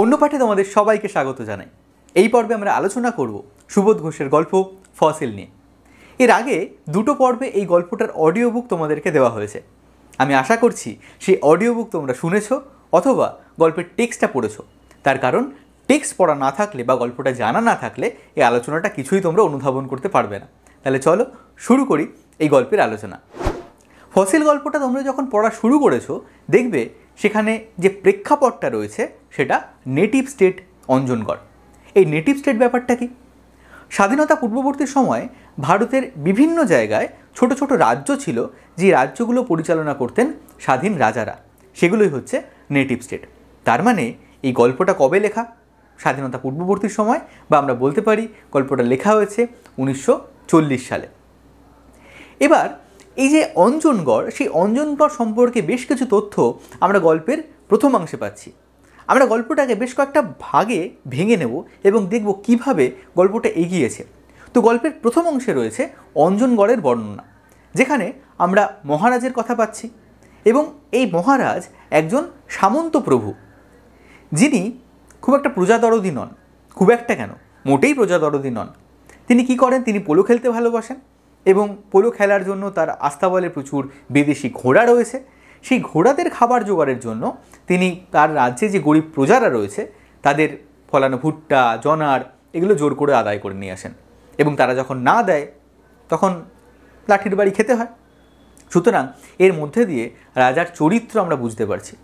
অন্য পাঠে তোমাদের সবাইকে স্বাগত জানাই এই পর্বে আমরা আলোচনা করব সুবোধ ঘোষের গল্প ফসিল নিয়ে এর আগে দুটো পর্বে এই গল্পটার অডিও বুক তোমাদেরকে দেওয়া হয়েছে আমি আশা করছি সেই অডিও বুক তোমরা শুনেছ অথবা গল্পের টেক্সটটা পড়েছ তার কারণ টেক্সট পড়া না থাকলে বা গল্পটা জানা না থাকলে এই আলোচনাটা কিছুই তোমরা অনুধাবন করতে পারবে না তাহলে চলো শুরু করি এই গল্পের আলোচনা ফসিল গল্পটা তোমরা যখন পড়া শুরু করেছো দেখবে সেখানে যে প্রেক্ষাপটটা রয়েছে সেটা নেটিভ স্টেট অঞ্জনগড় এই নেটিভ স্টেট ব্যাপারটা কি স্বাধীনতা পূর্ববর্তী সময়ে ভারতের বিভিন্ন জায়গায় ছোট ছোট রাজ্য ছিল যে রাজ্যগুলো পরিচালনা করতেন স্বাধীন রাজারা সেগুলোই হচ্ছে নেটিভ স্টেট তার মানে এই গল্পটা কবে লেখা স্বাধীনতা পূর্ববর্তী সময় বা আমরা বলতে পারি গল্পটা লেখা হয়েছে উনিশশো সালে এবার এই যে অঞ্জনগড় সেই অঞ্জনগড় সম্পর্কে বেশ কিছু তথ্য আমরা গল্পের প্রথমাংশে পাচ্ছি আমরা গল্পটাকে বেশ কয়েকটা ভাগে ভেঙে নেব এবং দেখব কিভাবে গল্পটা এগিয়েছে তো গল্পের প্রথম অংশে রয়েছে অঞ্জনগড়ের বর্ণনা যেখানে আমরা মহারাজের কথা পাচ্ছি এবং এই মহারাজ একজন সামন্ত প্রভু যিনি খুব একটা প্রজাদরদি নন খুব একটা কেন মোটেই প্রজাদরদি নন তিনি কি করেন তিনি পোলো খেলতে ভালোবাসেন এবং পোলো খেলার জন্য তার আস্তাবলে প্রচুর বিদেশি ঘোড়া রয়েছে সেই ঘোড়াদের খাবার জোগাড়ের জন্য তিনি তার রাজ্যে যে গরিব প্রজারা রয়েছে তাদের ফলানো ভুট্টা জনার এগুলো জোর করে আদায় করে নিয়ে আসেন এবং তারা যখন না দেয় তখন লাঠির বাড়ি খেতে হয় সুতরাং এর মধ্যে দিয়ে রাজার চরিত্র আমরা বুঝতে পারছি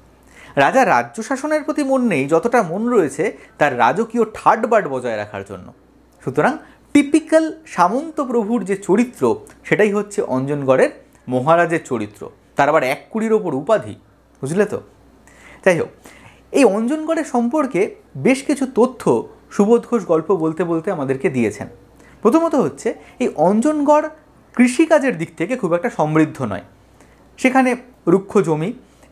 রাজা রাজ্য শাসনের প্রতি মন নেই যতটা মন রয়েছে তার রাজকীয় ঠাট বাট বজায় রাখার জন্য সুতরাং টিপিক্যাল সামন্ত প্রভুর যে চরিত্র সেটাই হচ্ছে অঞ্জনগড়ের মহারাজের চরিত্র তার আবার এক কুড়ির ওপর উপাধি বুঝলে তো যাই হোক এই অঞ্জনগড়ের সম্পর্কে বেশ কিছু তথ্য সুবোধ ঘোষ গল্প বলতে বলতে আমাদেরকে দিয়েছেন প্রথমত হচ্ছে এই অঞ্জনগড় কৃষিকাজের দিক থেকে খুব একটা সমৃদ্ধ নয় সেখানে রুক্ষ জমি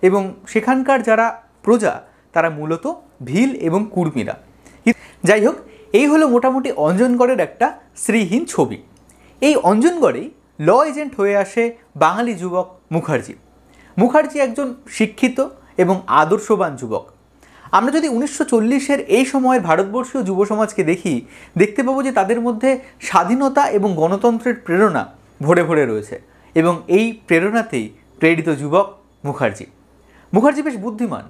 এবং সেখানকার যারা প্রজা তারা মূলত ভিল এবং কুর্মীরা যাই হোক এই হলো মোটামুটি অঞ্জনগড়ের একটা শ্রীহীন ছবি এই অঞ্জনগড়েই ল এজেন্ট হয়ে আসে বাঙালি যুবক মুখার্জি মুখার্জি একজন শিক্ষিত এবং আদর্শবান যুবক আমরা যদি উনিশশো চল্লিশের এই সময়ের ভারতবর্ষীয় যুব সমাজকে দেখি দেখতে পাবো যে তাদের মধ্যে স্বাধীনতা এবং গণতন্ত্রের প্রেরণা ভরে ভরে রয়েছে এবং এই প্রেরণাতেই প্রেরিত যুবক মুখার্জি মুখার্জি বেশ বুদ্ধিমান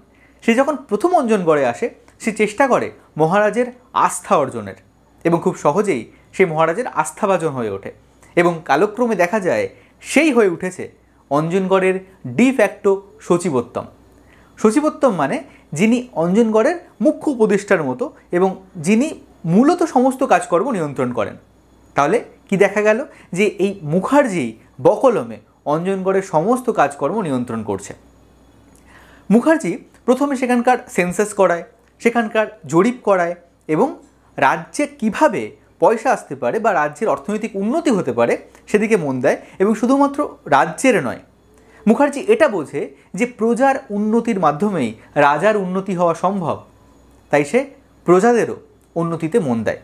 সে যখন প্রথম অঞ্জনগড়ে আসে সে চেষ্টা করে মহারাজের আস্থা অর্জনের এবং খুব সহজেই সে মহারাজের আস্থাভাজন হয়ে ওঠে এবং কালক্রমে দেখা যায় সেই হয়ে উঠেছে অঞ্জনগড়ের ডি ফ্যাক্টো সচিবোত্তম সচিবোত্তম মানে যিনি অঞ্জনগড়ের মুখ্য উপদেষ্টার মতো এবং যিনি মূলত সমস্ত কাজকর্ম নিয়ন্ত্রণ করেন তাহলে কি দেখা গেল যে এই মুখার্জি বকলমে অঞ্জনগড়ের সমস্ত কাজকর্ম নিয়ন্ত্রণ করছে মুখার্জি প্রথমে সেখানকার সেন্সাস করায় সেখানকার জরিপ করায় এবং রাজ্যে কিভাবে পয়সা আসতে পারে বা রাজ্যের অর্থনৈতিক উন্নতি হতে পারে সেদিকে মন দেয় এবং শুধুমাত্র রাজ্যের নয় মুখার্জি এটা বোঝে যে প্রজার উন্নতির মাধ্যমেই রাজার উন্নতি হওয়া সম্ভব তাই সে প্রজাদেরও উন্নতিতে মন দেয়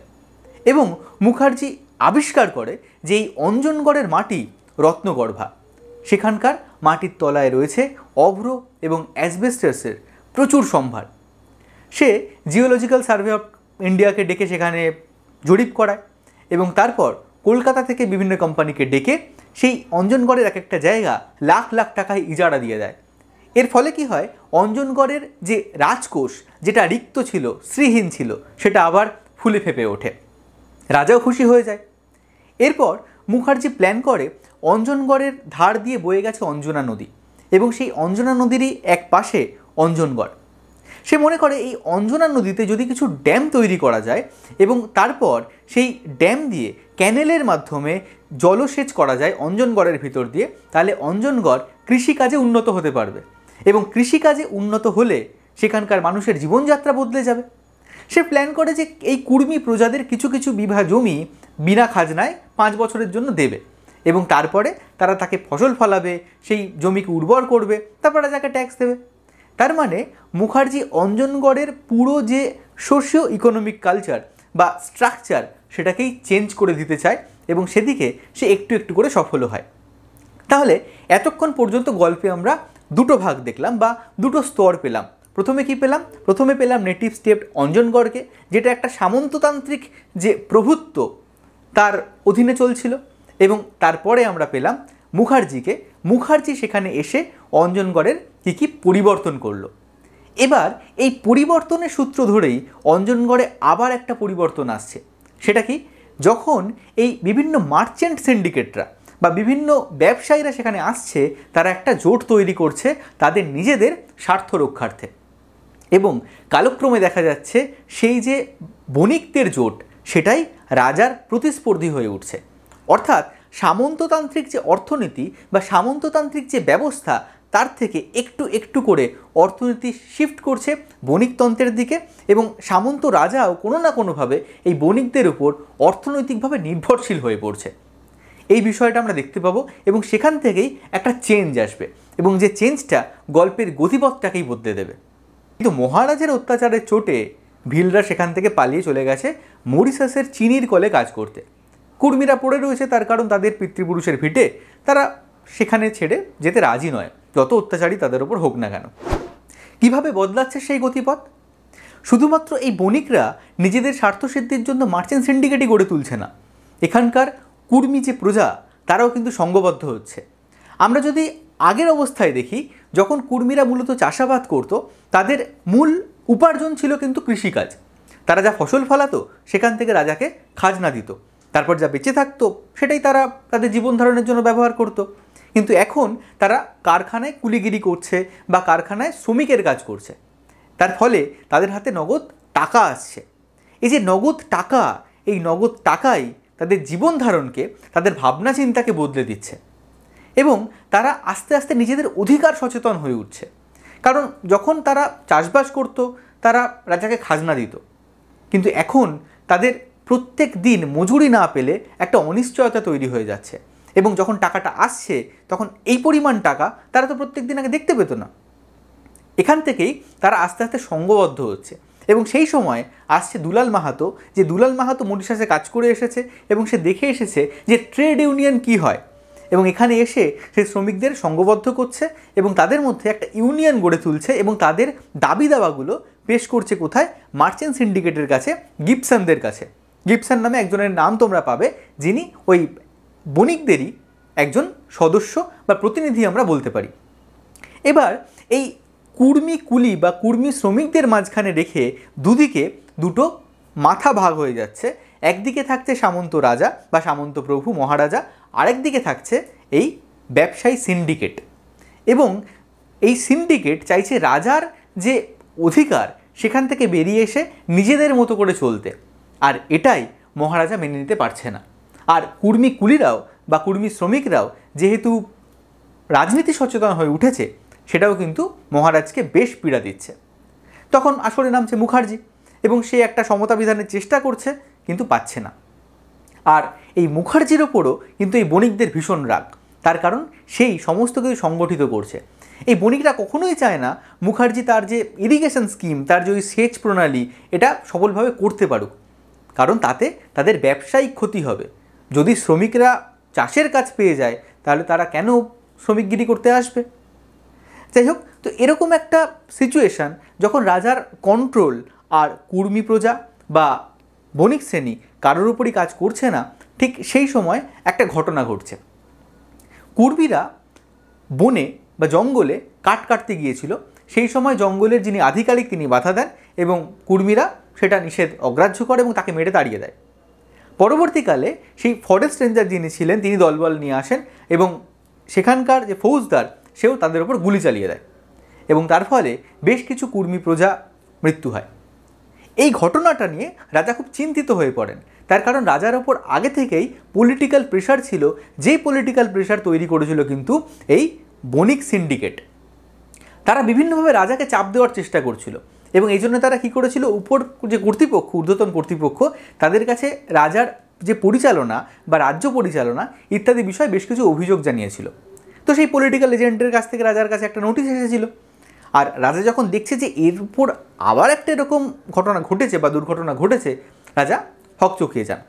এবং মুখার্জি আবিষ্কার করে যে এই অঞ্জনগড়ের মাটি রত্নগর্ভা সেখানকার মাটির তলায় রয়েছে অভ্র এবং অ্যাসবেস্টার্সের প্রচুর সম্ভার সে জিওলজিক্যাল সার্ভে অফ ইন্ডিয়াকে ডেকে সেখানে জরিপ করায় এবং তারপর কলকাতা থেকে বিভিন্ন কোম্পানিকে ডেকে সেই অঞ্জনগড়ের এক একটা জায়গা লাখ লাখ টাকায় ইজারা দিয়ে দেয় এর ফলে কি হয় অঞ্জনগড়ের যে রাজকোষ যেটা রিক্ত ছিল শ্রীহীন ছিল সেটা আবার ফুলে ফেপে ওঠে রাজাও খুশি হয়ে যায় এরপর মুখার্জি প্ল্যান করে অঞ্জনগড়ের ধার দিয়ে বয়ে গেছে অঞ্জনা নদী এবং সেই অঞ্জনা নদীরই এক পাশে অঞ্জনগড় সে মনে করে এই অঞ্জনা নদীতে যদি কিছু ড্যাম তৈরি করা যায় এবং তারপর সেই ড্যাম দিয়ে ক্যানেলের মাধ্যমে জলসেচ করা যায় অঞ্জনগড়ের ভিতর দিয়ে তাহলে অঞ্জনগড় কৃষিকাজে উন্নত হতে পারবে এবং কৃষিকাজে উন্নত হলে সেখানকার মানুষের জীবনযাত্রা বদলে যাবে সে প্ল্যান করে যে এই কুর্মী প্রজাদের কিছু কিছু বিভা জমি বিনা খাজনায় পাঁচ বছরের জন্য দেবে এবং তারপরে তারা তাকে ফসল ফলাবে সেই জমিকে উর্বর করবে তারপরে তাকে ট্যাক্স দেবে তার মানে মুখার্জি অঞ্জনগড়ের পুরো যে সোশিও ইকোনমিক কালচার বা স্ট্রাকচার সেটাকেই চেঞ্জ করে দিতে চায় এবং সেদিকে সে একটু একটু করে সফল হয় তাহলে এতক্ষণ পর্যন্ত গল্পে আমরা দুটো ভাগ দেখলাম বা দুটো স্তর পেলাম প্রথমে কি পেলাম প্রথমে পেলাম নেটিভ স্টেপ অঞ্জনগড়কে যেটা একটা সামন্ততান্ত্রিক যে প্রভুত্ব তার অধীনে চলছিল এবং তারপরে আমরা পেলাম মুখার্জিকে মুখার্জি সেখানে এসে অঞ্জনগড়ের কি কি পরিবর্তন করলো এবার এই পরিবর্তনের সূত্র ধরেই অঞ্জনগড়ে আবার একটা পরিবর্তন আসছে সেটা কি যখন এই বিভিন্ন মার্চেন্ট সিন্ডিকেটরা বা বিভিন্ন ব্যবসায়ীরা সেখানে আসছে তারা একটা জোট তৈরি করছে তাদের নিজেদের স্বার্থ রক্ষার্থে এবং কালক্রমে দেখা যাচ্ছে সেই যে বণিকদের জোট সেটাই রাজার প্রতিস্পর্ধী হয়ে উঠছে অর্থাৎ সামন্ততান্ত্রিক যে অর্থনীতি বা সামন্ততান্ত্রিক যে ব্যবস্থা তার থেকে একটু একটু করে অর্থনীতি শিফট করছে বণিকতন্ত্রের দিকে এবং সামন্ত রাজাও কোনো না কোনোভাবে এই বণিকদের উপর অর্থনৈতিকভাবে নির্ভরশীল হয়ে পড়ছে এই বিষয়টা আমরা দেখতে পাবো এবং সেখান থেকেই একটা চেঞ্জ আসবে এবং যে চেঞ্জটা গল্পের গতিপথটাকেই বদলে দেবে কিন্তু মহারাজের অত্যাচারের চোটে ভিলরা সেখান থেকে পালিয়ে চলে গেছে মরিসাসের চিনির কলে কাজ করতে কুর্মীরা পড়ে রয়েছে তার কারণ তাদের পিতৃপুরুষের ভিটে তারা সেখানে ছেড়ে যেতে রাজি নয় যত অত্যাচারী তাদের ওপর হোক না কেন কিভাবে বদলাচ্ছে সেই গতিপথ শুধুমাত্র এই বণিকরা নিজেদের স্বার্থসিদ্ধির জন্য মার্চেন্ট সিন্ডিকেটই গড়ে তুলছে না এখানকার কুর্মী যে প্রজা তারাও কিন্তু সঙ্গবদ্ধ হচ্ছে আমরা যদি আগের অবস্থায় দেখি যখন কুর্মীরা মূলত চাষাবাদ করত তাদের মূল উপার্জন ছিল কিন্তু কৃষিকাজ তারা যা ফসল ফলাতো সেখান থেকে রাজাকে খাজনা দিত তারপর যা বেঁচে থাকতো সেটাই তারা তাদের জীবন ধারণের জন্য ব্যবহার করতো কিন্তু এখন তারা কারখানায় কুলিগিরি করছে বা কারখানায় শ্রমিকের কাজ করছে তার ফলে তাদের হাতে নগদ টাকা আসছে এই যে নগদ টাকা এই নগদ টাকাই তাদের জীবন ধারণকে তাদের ভাবনা চিন্তাকে বদলে দিচ্ছে এবং তারা আস্তে আস্তে নিজেদের অধিকার সচেতন হয়ে উঠছে কারণ যখন তারা চাষবাস করত তারা রাজাকে খাজনা দিত কিন্তু এখন তাদের প্রত্যেক দিন মজুরি না পেলে একটা অনিশ্চয়তা তৈরি হয়ে যাচ্ছে এবং যখন টাকাটা আসছে তখন এই পরিমাণ টাকা তারা তো প্রত্যেক দিন আগে দেখতে পেতো না এখান থেকেই তারা আস্তে আস্তে সঙ্গবদ্ধ হচ্ছে এবং সেই সময় আসছে দুলাল মাহাতো যে দুলাল মাহাতো মরিশাসে কাজ করে এসেছে এবং সে দেখে এসেছে যে ট্রেড ইউনিয়ন কি হয় এবং এখানে এসে সে শ্রমিকদের সঙ্গবদ্ধ করছে এবং তাদের মধ্যে একটা ইউনিয়ন গড়ে তুলছে এবং তাদের দাবি দাওয়াগুলো পেশ করছে কোথায় মার্চেন্ট সিন্ডিকেটের কাছে গিপসানদের কাছে গিপসান নামে একজনের নাম তোমরা পাবে যিনি ওই বণিকদেরই একজন সদস্য বা প্রতিনিধি আমরা বলতে পারি এবার এই কুর্মি কুলি বা কুর্মি শ্রমিকদের মাঝখানে রেখে দুদিকে দুটো মাথা ভাগ হয়ে যাচ্ছে একদিকে থাকছে সামন্ত রাজা বা সামন্ত প্রভু মহারাজা আরেকদিকে থাকছে এই ব্যবসায়ী সিন্ডিকেট এবং এই সিন্ডিকেট চাইছে রাজার যে অধিকার সেখান থেকে বেরিয়ে এসে নিজেদের মতো করে চলতে আর এটাই মহারাজা মেনে নিতে পারছে না আর কুর্মী কুলিরাও বা কুর্মী শ্রমিকরাও যেহেতু রাজনীতি সচেতন হয়ে উঠেছে সেটাও কিন্তু মহারাজকে বেশ পীড়া দিচ্ছে তখন আসলে নামছে মুখার্জি এবং সে একটা সমতা বিধানের চেষ্টা করছে কিন্তু পাচ্ছে না আর এই মুখার্জির ওপরও কিন্তু এই বণিকদের ভীষণ রাগ তার কারণ সেই সমস্ত কিছু সংগঠিত করছে এই বণিকরা কখনোই চায় না মুখার্জি তার যে ইরিগেশন স্কিম তার যে ওই সেচ প্রণালী এটা সফলভাবে করতে পারুক কারণ তাতে তাদের ব্যবসায়িক ক্ষতি হবে যদি শ্রমিকরা চাষের কাজ পেয়ে যায় তাহলে তারা কেন শ্রমিকগিরি করতে আসবে যাই হোক তো এরকম একটা সিচুয়েশান যখন রাজার কন্ট্রোল আর কুর্মী প্রজা বা বণিক শ্রেণী কারোর উপরই কাজ করছে না ঠিক সেই সময় একটা ঘটনা ঘটছে কুর্মীরা বনে বা জঙ্গলে কাঠ কাটতে গিয়েছিল সেই সময় জঙ্গলের যিনি আধিকারিক তিনি বাধা দেন এবং কুর্মীরা সেটা নিষেধ অগ্রাহ্য করে এবং তাকে মেরে তাড়িয়ে দেয় পরবর্তীকালে সেই ফরেস্ট রেঞ্জার যিনি ছিলেন তিনি দলবল নিয়ে আসেন এবং সেখানকার যে ফৌজদার সেও তাদের ওপর গুলি চালিয়ে দেয় এবং তার ফলে বেশ কিছু কুর্মী প্রজা মৃত্যু হয় এই ঘটনাটা নিয়ে রাজা খুব চিন্তিত হয়ে পড়েন তার কারণ রাজার ওপর আগে থেকেই পলিটিক্যাল প্রেশার ছিল যে পলিটিক্যাল প্রেশার তৈরি করেছিল কিন্তু এই বণিক সিন্ডিকেট তারা বিভিন্নভাবে রাজাকে চাপ দেওয়ার চেষ্টা করছিল এবং এই জন্য তারা কী করেছিল উপর যে কর্তৃপক্ষ ঊর্ধ্বতন কর্তৃপক্ষ তাদের কাছে রাজার যে পরিচালনা বা রাজ্য পরিচালনা ইত্যাদি বিষয়ে বেশ কিছু অভিযোগ জানিয়েছিল তো সেই পলিটিক্যাল এজেন্টের কাছ থেকে রাজার কাছে একটা নোটিশ এসেছিল আর রাজা যখন দেখছে যে এর উপর আবার একটা এরকম ঘটনা ঘটেছে বা দুর্ঘটনা ঘটেছে রাজা হক চকিয়ে যান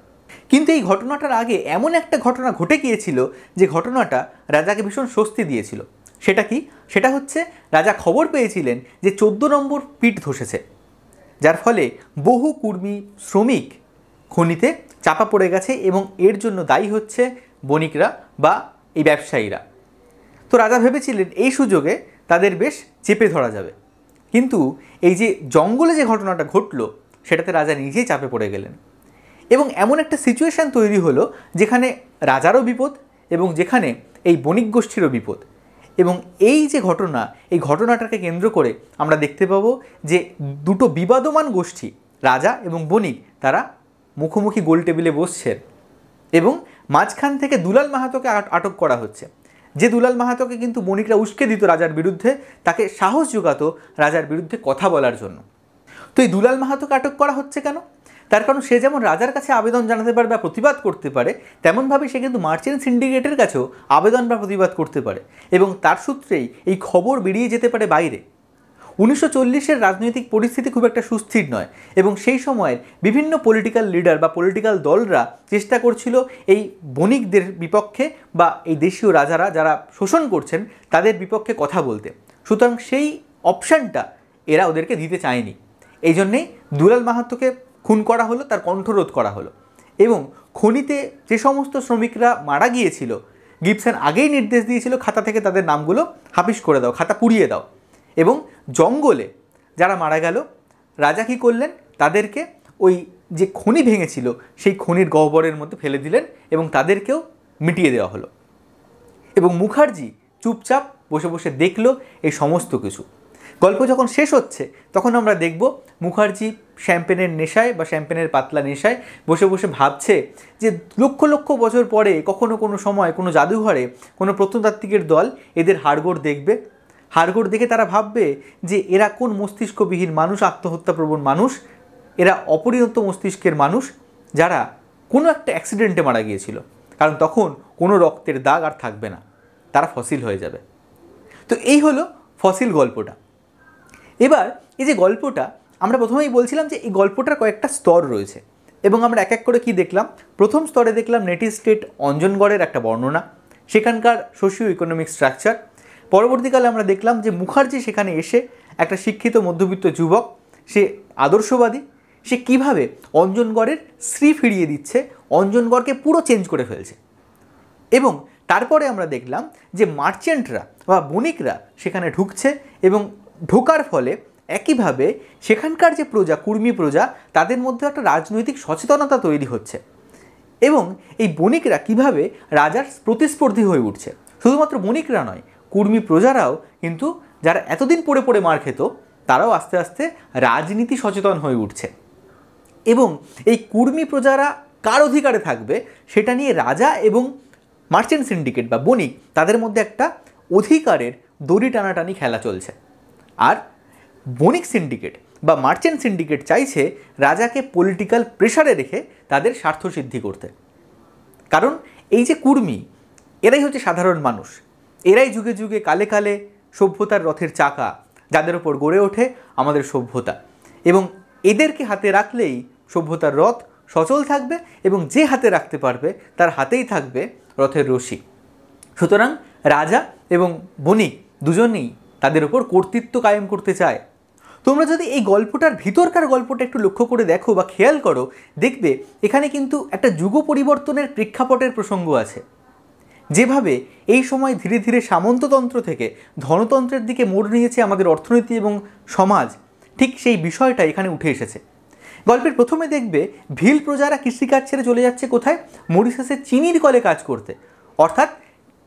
কিন্তু এই ঘটনাটার আগে এমন একটা ঘটনা ঘটে গিয়েছিল যে ঘটনাটা রাজাকে ভীষণ স্বস্তি দিয়েছিল সেটা কি সেটা হচ্ছে রাজা খবর পেয়েছিলেন যে চোদ্দো নম্বর পিঠ ধসেছে যার ফলে বহু কর্মী শ্রমিক খনিতে চাপা পড়ে গেছে এবং এর জন্য দায়ী হচ্ছে বণিকরা বা এই ব্যবসায়ীরা তো রাজা ভেবেছিলেন এই সুযোগে তাদের বেশ চেপে ধরা যাবে কিন্তু এই যে জঙ্গলে যে ঘটনাটা ঘটল সেটাতে রাজা নিজেই চাপে পড়ে গেলেন এবং এমন একটা সিচুয়েশান তৈরি হলো যেখানে রাজারও বিপদ এবং যেখানে এই বণিক গোষ্ঠীরও বিপদ এবং এই যে ঘটনা এই ঘটনাটাকে কেন্দ্র করে আমরা দেখতে পাব যে দুটো বিবাদমান গোষ্ঠী রাজা এবং বণিক তারা মুখোমুখি গোল টেবিলে বসছেন এবং মাঝখান থেকে দুলাল মাহাতোকে আটক করা হচ্ছে যে দুলাল মাহাতোকে কিন্তু বণিকরা উস্কে দিত রাজার বিরুদ্ধে তাকে সাহস যোগাতো রাজার বিরুদ্ধে কথা বলার জন্য তো এই দুলাল মাহাতোকে আটক করা হচ্ছে কেন তার কারণ সে যেমন রাজার কাছে আবেদন জানাতে পারে বা প্রতিবাদ করতে পারে তেমনভাবে সে কিন্তু মার্চেন্ট সিন্ডিকেটের কাছেও আবেদন বা প্রতিবাদ করতে পারে এবং তার সূত্রেই এই খবর বেরিয়ে যেতে পারে বাইরে উনিশশো চল্লিশের রাজনৈতিক পরিস্থিতি খুব একটা সুস্থির নয় এবং সেই সময়ের বিভিন্ন পলিটিক্যাল লিডার বা পলিটিক্যাল দলরা চেষ্টা করছিল এই বণিকদের বিপক্ষে বা এই দেশীয় রাজারা যারা শোষণ করছেন তাদের বিপক্ষে কথা বলতে সুতরাং সেই অপশানটা এরা ওদেরকে দিতে চায়নি এই জন্যেই দুলাল মাহাতোকে খুন করা হলো তার কণ্ঠরোধ করা হলো এবং খনিতে যে সমস্ত শ্রমিকরা মারা গিয়েছিল গিবসন আগেই নির্দেশ দিয়েছিল খাতা থেকে তাদের নামগুলো হাফিস করে দাও খাতা পুড়িয়ে দাও এবং জঙ্গলে যারা মারা গেল রাজা কী করলেন তাদেরকে ওই যে খনি ভেঙেছিল সেই খনির গহ্বরের মধ্যে ফেলে দিলেন এবং তাদেরকেও মিটিয়ে দেওয়া হলো এবং মুখার্জি চুপচাপ বসে বসে দেখল এই সমস্ত কিছু গল্প যখন শেষ হচ্ছে তখন আমরা দেখব মুখার্জি শ্যাম্পেনের নেশায় বা শ্যাম্পেনের পাতলা নেশায় বসে বসে ভাবছে যে লক্ষ লক্ষ বছর পরে কখনো কোনো সময় কোনো জাদুঘরে কোনো প্রত্নতাত্ত্বিকের দল এদের হাড়গোড় দেখবে হাড়গোড় দেখে তারা ভাববে যে এরা কোন মস্তিষ্কবিহীন মানুষ আত্মহত্যাপ্রবণ মানুষ এরা অপরিণত মস্তিষ্কের মানুষ যারা কোনো একটা অ্যাক্সিডেন্টে মারা গিয়েছিল কারণ তখন কোনো রক্তের দাগ আর থাকবে না তারা ফসিল হয়ে যাবে তো এই হলো ফসিল গল্পটা এবার এই যে গল্পটা আমরা প্রথমেই বলছিলাম যে এই গল্পটার কয়েকটা স্তর রয়েছে এবং আমরা এক এক করে কি দেখলাম প্রথম স্তরে দেখলাম নেটিভ স্টেট অঞ্জনগড়ের একটা বর্ণনা সেখানকার সোশিও ইকোনমিক স্ট্রাকচার পরবর্তীকালে আমরা দেখলাম যে মুখার্জি সেখানে এসে একটা শিক্ষিত মধ্যবিত্ত যুবক সে আদর্শবাদী সে কিভাবে অঞ্জনগড়ের শ্রী ফিরিয়ে দিচ্ছে অঞ্জনগড়কে পুরো চেঞ্জ করে ফেলছে এবং তারপরে আমরা দেখলাম যে মার্চেন্টরা বা বণিকরা সেখানে ঢুকছে এবং ঢোকার ফলে একইভাবে সেখানকার যে প্রজা কুর্মী প্রজা তাদের মধ্যে একটা রাজনৈতিক সচেতনতা তৈরি হচ্ছে এবং এই বণিকরা কিভাবে রাজার প্রতিস্পর্ধী হয়ে উঠছে শুধুমাত্র বণিকরা নয় কুর্মী প্রজারাও কিন্তু যারা এতদিন পড়ে পড়ে মার খেত তারাও আস্তে আস্তে রাজনীতি সচেতন হয়ে উঠছে এবং এই কুর্মী প্রজারা কার অধিকারে থাকবে সেটা নিয়ে রাজা এবং মার্চেন্ট সিন্ডিকেট বা বণিক তাদের মধ্যে একটা অধিকারের দড়ি টানাটানি খেলা চলছে আর বণিক সিন্ডিকেট বা মার্চেন্ট সিন্ডিকেট চাইছে রাজাকে পলিটিক্যাল প্রেশারে রেখে তাদের স্বার্থ সিদ্ধি করতে কারণ এই যে কুর্মী এরাই হচ্ছে সাধারণ মানুষ এরাই যুগে যুগে কালে কালে সভ্যতার রথের চাকা যাদের ওপর গড়ে ওঠে আমাদের সভ্যতা এবং এদেরকে হাতে রাখলেই সভ্যতার রথ সচল থাকবে এবং যে হাতে রাখতে পারবে তার হাতেই থাকবে রথের রশি সুতরাং রাজা এবং বণিক দুজনেই তাদের উপর কর্তৃত্ব কায়েম করতে চায় তোমরা যদি এই গল্পটার ভিতরকার গল্পটা একটু লক্ষ্য করে দেখো বা খেয়াল করো দেখবে এখানে কিন্তু একটা যুগ পরিবর্তনের প্রেক্ষাপটের প্রসঙ্গ আছে যেভাবে এই সময় ধীরে ধীরে সামন্ততন্ত্র থেকে ধনতন্ত্রের দিকে মোড় নিয়েছে আমাদের অর্থনীতি এবং সমাজ ঠিক সেই বিষয়টা এখানে উঠে এসেছে গল্পের প্রথমে দেখবে ভিল প্রজারা কৃষিকাজ ছেড়ে চলে যাচ্ছে কোথায় মরিশাসে চিনির কলে কাজ করতে অর্থাৎ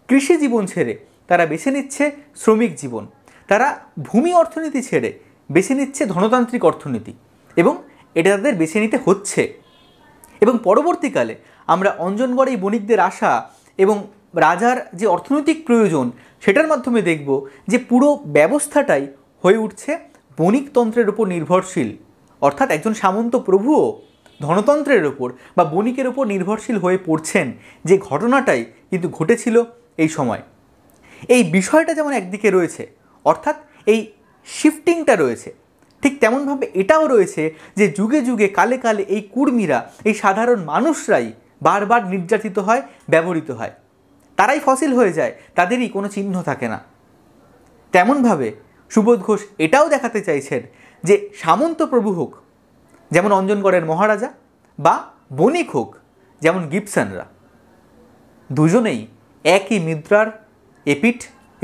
কৃষি জীবন ছেড়ে তারা বেছে নিচ্ছে শ্রমিক জীবন তারা ভূমি অর্থনীতি ছেড়ে বেছে নিচ্ছে ধনতান্ত্রিক অর্থনীতি এবং এটা তাদের বেছে নিতে হচ্ছে এবং পরবর্তীকালে আমরা অঞ্জনগড় এই বণিকদের আশা এবং রাজার যে অর্থনৈতিক প্রয়োজন সেটার মাধ্যমে দেখব যে পুরো ব্যবস্থাটাই হয়ে উঠছে বণিকতন্ত্রের উপর নির্ভরশীল অর্থাৎ একজন সামন্ত প্রভুও ধনতন্ত্রের ওপর বা বণিকের ওপর নির্ভরশীল হয়ে পড়ছেন যে ঘটনাটাই কিন্তু ঘটেছিল এই সময় এই বিষয়টা যেমন একদিকে রয়েছে অর্থাৎ এই শিফটিংটা রয়েছে ঠিক তেমনভাবে এটাও রয়েছে যে যুগে যুগে কালে কালে এই কুর্মীরা এই সাধারণ মানুষরাই বারবার নির্যাতিত হয় ব্যবহৃত হয় তারাই ফসিল হয়ে যায় তাদেরই কোনো চিহ্ন থাকে না তেমনভাবে সুবোধ ঘোষ এটাও দেখাতে চাইছেন যে সামন্ত প্রভু হোক যেমন অঞ্জনগড়ের মহারাজা বা বণিক হোক যেমন গিপসানরা দুজনেই একই মুদ্রার এপিঠ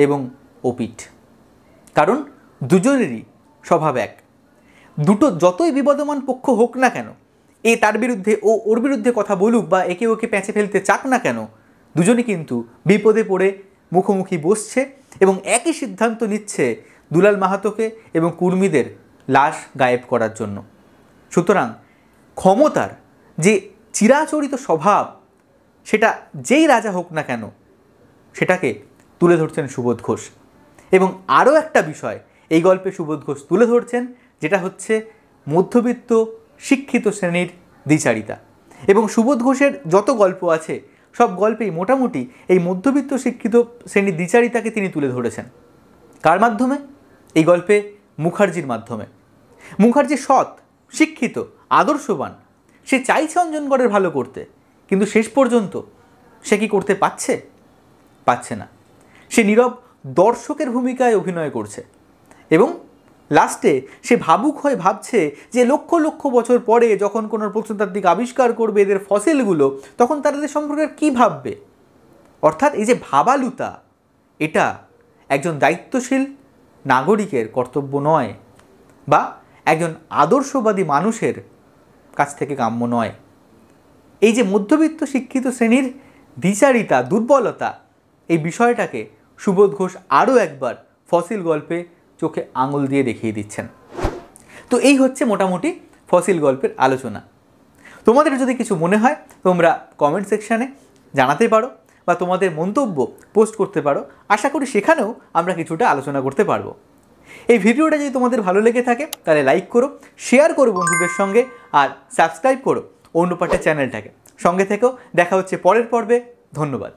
এবং ওপিঠ কারণ দুজনেরই স্বভাব এক দুটো যতই বিবদমান পক্ষ হোক না কেন এ তার বিরুদ্ধে ও ওর বিরুদ্ধে কথা বলুক বা একে ওকে প্যাঁচে ফেলতে চাক না কেন দুজনে কিন্তু বিপদে পড়ে মুখোমুখি বসছে এবং একই সিদ্ধান্ত নিচ্ছে দুলাল মাহাতোকে এবং কুর্মীদের লাশ গায়েব করার জন্য সুতরাং ক্ষমতার যে চিরাচরিত স্বভাব সেটা যেই রাজা হোক না কেন সেটাকে তুলে ধরছেন সুবোধ ঘোষ এবং আরও একটা বিষয় এই গল্পে সুবোধ ঘোষ তুলে ধরছেন যেটা হচ্ছে মধ্যবিত্ত শিক্ষিত শ্রেণীর দ্বিচারিতা এবং সুবোধ ঘোষের যত গল্প আছে সব গল্পেই মোটামুটি এই মধ্যবিত্ত শিক্ষিত শ্রেণীর দ্বিচারিতাকে তিনি তুলে ধরেছেন কার মাধ্যমে এই গল্পে মুখার্জির মাধ্যমে মুখার্জি সৎ শিক্ষিত আদর্শবান সে চাইছে অঞ্জনগড়ের ভালো করতে কিন্তু শেষ পর্যন্ত সে কি করতে পারছে পাচ্ছে না সে নীরব দর্শকের ভূমিকায় অভিনয় করছে এবং লাস্টে সে ভাবুক হয়ে ভাবছে যে লক্ষ লক্ষ বছর পরে যখন কোনো প্রত্নতাত্ত্বিক আবিষ্কার করবে এদের ফসেলগুলো তখন তারা এদের সম্পর্কে কী ভাববে অর্থাৎ এই যে ভাবালুতা এটা একজন দায়িত্বশীল নাগরিকের কর্তব্য নয় বা একজন আদর্শবাদী মানুষের কাছ থেকে কাম্য নয় এই যে মধ্যবিত্ত শিক্ষিত শ্রেণীর দ্বিচারিতা দুর্বলতা এই বিষয়টাকে সুবোধ ঘোষ আরও একবার ফসিল গল্পে চোখে আঙুল দিয়ে দেখিয়ে দিচ্ছেন তো এই হচ্ছে মোটামুটি ফসিল গল্পের আলোচনা তোমাদের যদি কিছু মনে হয় তোমরা কমেন্ট সেকশানে জানাতে পারো বা তোমাদের মন্তব্য পোস্ট করতে পারো আশা করি সেখানেও আমরা কিছুটা আলোচনা করতে পারবো এই ভিডিওটা যদি তোমাদের ভালো লেগে থাকে তাহলে লাইক করো শেয়ার করো বন্ধুদের সঙ্গে আর সাবস্ক্রাইব করো অন্যপাটের চ্যানেলটাকে সঙ্গে থেকেও দেখা হচ্ছে পরের পর্বে ধন্যবাদ